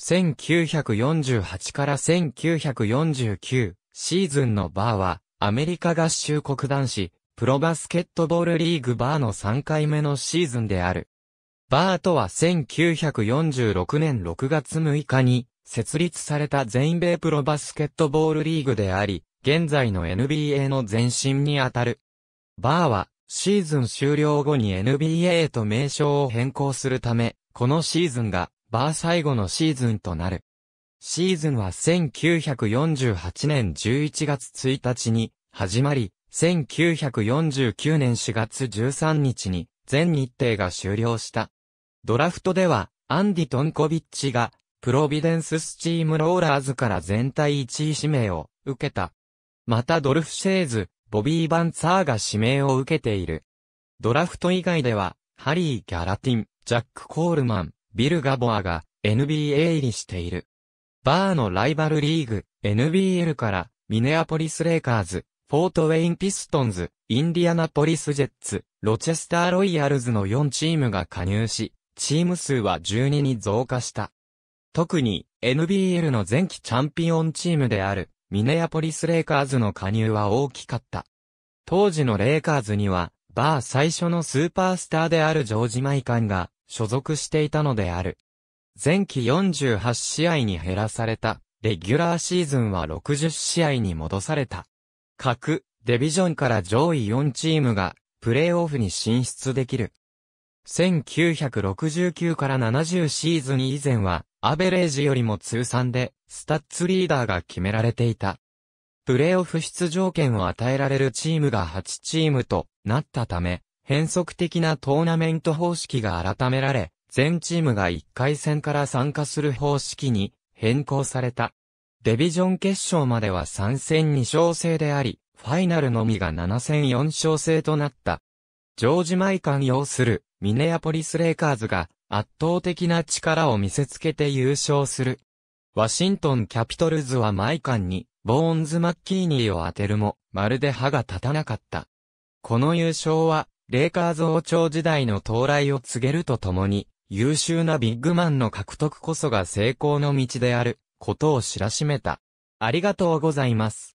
1948から1949シーズンのバーは、アメリカ合衆国男子、プロバスケットボールリーグバーの3回目のシーズンである。バーとは1946年6月6日に設立された全米プロバスケットボールリーグであり、現在の NBA の前身にあたる。バーはシーズン終了後に NBA と名称を変更するため、このシーズンがバー最後のシーズンとなる。シーズンは1948年11月1日に始まり、1949年4月13日に全日程が終了した。ドラフトでは、アンディ・トンコビッチが、プロビデンススチームローラーズから全体1位指名を受けた。またドルフ・シェーズ、ボビー・バンツァーが指名を受けている。ドラフト以外では、ハリー・ギャラティン、ジャック・コールマン、ビル・ガボアが NBA 入りしている。バーのライバルリーグ、NBL から、ミネアポリス・レイカーズ、フォートウェイン・ピストンズ、インディアナポリス・ジェッツ、ロチェスター・ロイヤルズの4チームが加入し、チーム数は12に増加した。特に、NBL の前期チャンピオンチームである、ミネアポリス・レイカーズの加入は大きかった。当時のレイカーズには、バー最初のスーパースターであるジョージ・マイカンが、所属していたのである。前期48試合に減らされた、レギュラーシーズンは60試合に戻された。各、デビジョンから上位4チームが、プレーオフに進出できる。1969から70シーズン以前は、アベレージよりも通算で、スタッツリーダーが決められていた。プレーオフ出場権を与えられるチームが8チームとなったため、変則的なトーナメント方式が改められ、全チームが1回戦から参加する方式に変更された。デビジョン決勝までは3戦2勝制であり、ファイナルのみが7戦4勝制となった。ジョージ・マイカン擁するミネアポリス・レイカーズが圧倒的な力を見せつけて優勝する。ワシントン・キャピトルズはマイカンにボーンズ・マッキーニーを当てるも、まるで歯が立たなかった。この優勝はレイカーズ王朝時代の到来を告げるとともに、優秀なビッグマンの獲得こそが成功の道である、ことを知らしめた。ありがとうございます。